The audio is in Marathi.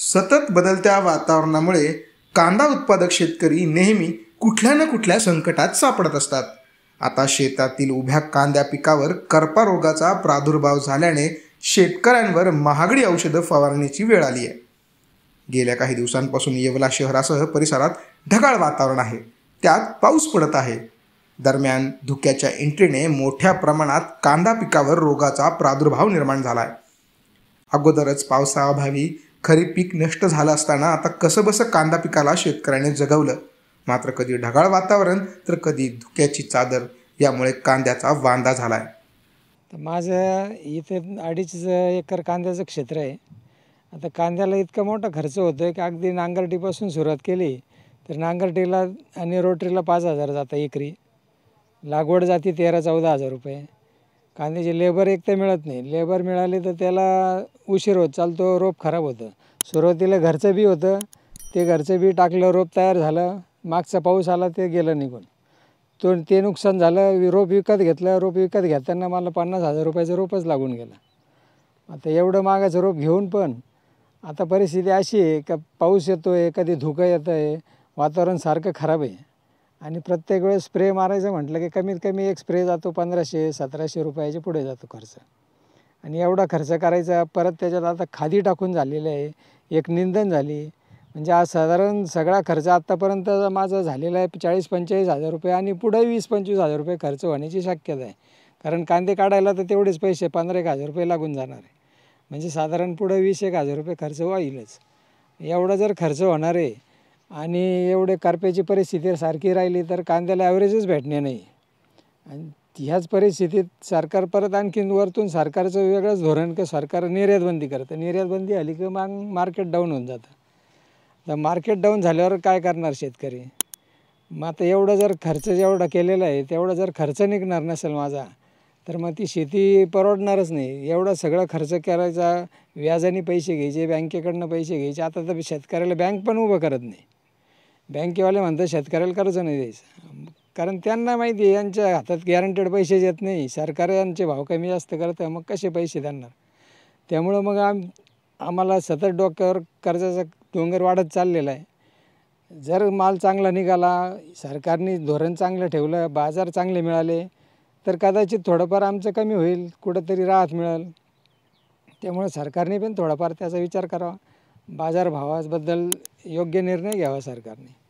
सतत बदलत्या वातावरणामुळे कांदा उत्पादक शेतकरी नेहमी कुठल्या ना कुठल्या संकटात सापडत असतात आता शेतातील उभ्या कांद्या पिकावर करपा रोगाचा प्रादुर्भाव झाल्याने शेतकऱ्यांवर महागडी औषधं फवारण्याची वेळ आली आहे गेल्या काही दिवसांपासून येवला शहरासह परिसरात ढगाळ वातावरण आहे त्यात पाऊस पडत आहे दरम्यान धुक्याच्या एंट्रीने मोठ्या प्रमाणात कांदा पिकावर रोगाचा प्रादुर्भाव निर्माण झाला आहे अगोदरच पावसाअभावी खरीप पीक नष्ट झालं असताना आता कसंबसं कांदा पिकाला शेतकऱ्याने जगवलं मात्र कधी ढगाळ वातावरण तर कधी धुक्याची चादर यामुळे कांद्याचा वांदा झाला आहे तर माझं इथे अडीच एकर कांद्याचं क्षेत्र आहे आता कांद्याला इतका मोठा खर्च होतो आहे की अगदी नांगरटीपासून सुरुवात केली तर नांगरटीला आणि रोटरीला पाच हजार जातं एकरी लागवड जाती तेरा चौदा हजार रुपये कांद्याची लेबर एक तर मिळत नाही लेबर मिळाले तर त्याला उशीर होत चालतो रोप खराब होतं सुरुवातीला घरचं बी होतं ते घरचं बी टाकलं रोप तयार झालं मागचा पाऊस आला ते गेलं निघून तो ते नुकसान झालं रोप विकत घेतलं रोप विकत घेताना मला पन्नास हजार रुपयाचं रोपच लागून गेलं आता एवढं मागाचं रोप घेऊन पण आता परिस्थिती अशी आहे का पाऊस येतो आहे कधी धुकं येतं आहे वातावरण सारखं खराब आहे आणि प्रत्येक वेळेस स्प्रे मारायचं म्हटलं की कमीत कमी एक स्प्रे जातो पंधराशे सतराशे रुपयाचे पुढे जातो खर्च आणि एवढा खर्च करायचा परत त्याच्यात आता खादी टाकून झालेलं आहे एक निंदन झाली म्हणजे आज साधारण सगळा खर्च आत्तापर्यंत माझा झालेला आहे चाळीस पंचेचाळीस हजार रुपये आणि पुढे वीस पंचवीस हजार रुपये खर्च होण्याची शक्यता आहे कारण कांदे काढायला तर तेवढेच पैसे पंधरा एक हजार रुपये लागून जाणार आहे म्हणजे साधारण पुढे वीस एक हजार रुपये खर्च होईलच एवढा जर खर्च होणार आहे आणि एवढे करप्याची परिस्थिती सारखी राहिली तर कांद्याला ॲव्हरेजच भेटणे नाही आणि ह्याच परिस्थितीत सरकार परत आणखीन वरतून सरकारचं वेगळंच धोरण की सरकार निर्यातबंदी करतं निर्यातबंदी आली की मग मार्केट डाऊन होऊन जातं तर मार्केट डाऊन झाल्यावर काय करणार शेतकरी मग आता एवढं जर खर्च जेवढा केलेला आहे तेवढा जर खर्च निघणार नसेल माझा तर मग ती शेती परवडणारच नाही एवढा सगळा खर्च करायचा व्याजाने पैसे घ्यायचे बँकेकडनं पैसे घ्यायचे आता तर शेतकऱ्याला बँक पण उभं करत नाही बँकेवाले म्हणतात शेतकऱ्याला कर्ज नाही द्यायचं कारण त्यांना माहिती आहे यांच्या हातात गॅरंटेड पैसे येत नाही सरकार यांचे भाव कमी जास्त करतं मग कसे पैसे देणार त्यामुळं मग आम आम्हाला सतत डोक्यावर कर्जाचा डोंगर वाढत चाललेला आहे जर माल चांगला निघाला सरकारने धोरण चांगलं ठेवलं बाजार चांगले मिळाले तर कदाचित थोडंफार आमचं कमी होईल कुठंतरी राहत मिळेल त्यामुळं सरकारने पण थोडाफार त्याचा विचार करावा बाजारभावाबद्दल योग्य निर्णय घ्यावा सरकारने